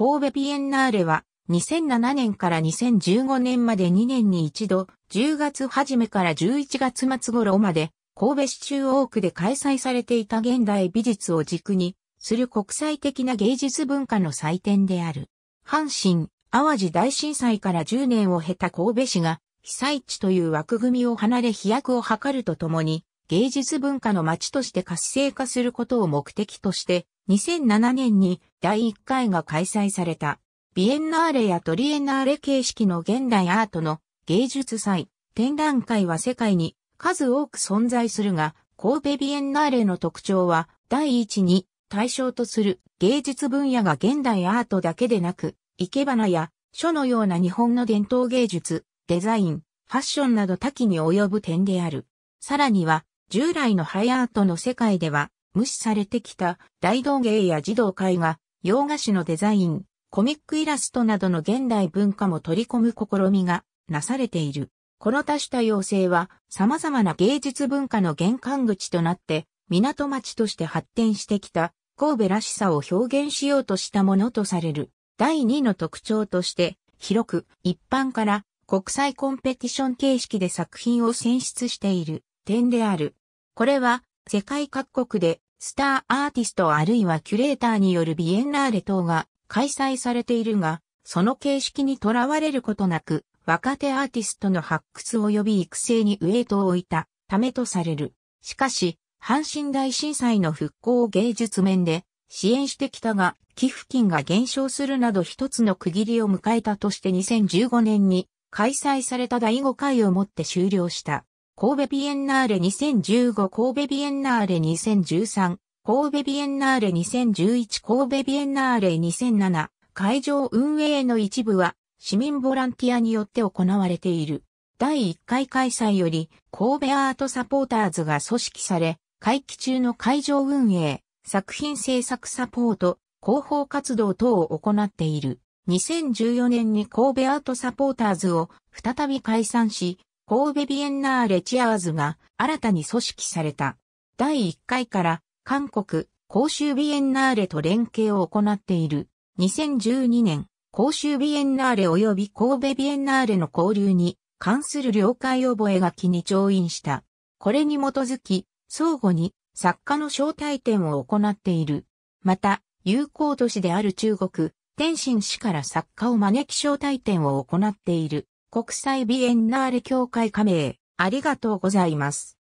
神戸ビエンナーレは2007年から2015年まで2年に一度、10月初めから11月末頃まで、神戸市中央区で開催されていた現代美術を軸に、する国際的な芸術文化の祭典である。阪神、淡路大震災から10年を経た神戸市が、被災地という枠組みを離れ飛躍を図るとともに、芸術文化の街として活性化することを目的として、2007年に第1回が開催された、ビエンナーレやトリエンナーレ形式の現代アートの芸術祭、展覧会は世界に数多く存在するが、神戸ビエンナーレの特徴は、第一に対象とする芸術分野が現代アートだけでなく、生け花や書のような日本の伝統芸術、デザイン、ファッションなど多岐に及ぶ点である。さらには、従来のハイアートの世界では、無視されてきた大道芸や児童会が洋菓子のデザイン、コミックイラストなどの現代文化も取り込む試みがなされている。この多種多様性は様々な芸術文化の玄関口となって港町として発展してきた神戸らしさを表現しようとしたものとされる。第2の特徴として広く一般から国際コンペティション形式で作品を選出している点である。これは世界各国でスターアーティストあるいはキュレーターによるビエンナーレ等が開催されているが、その形式にとらわれることなく、若手アーティストの発掘及び育成にウェイトを置いたためとされる。しかし、阪神大震災の復興を芸術面で支援してきたが、寄付金が減少するなど一つの区切りを迎えたとして2015年に開催された第5回をもって終了した。神戸ビエンナーレ2015神戸ビエンナーレ2013神戸ビエンナーレ2011神戸ビエンナーレ2007会場運営の一部は市民ボランティアによって行われている。第1回開催より神戸アートサポーターズが組織され、会期中の会場運営、作品制作サポート、広報活動等を行っている。2014年に神戸アートサポーターズを再び解散し、神戸ビエンナーレチアーズが新たに組織された。第1回から韓国公衆ビエンナーレと連携を行っている。2012年、公衆ビエンナーレ及び神戸ビエンナーレの交流に関する了解覚書に調印した。これに基づき、相互に作家の招待展を行っている。また、友好都市である中国、天津市から作家を招き招待展を行っている。国際ビエンナーレ協会加盟、ありがとうございます。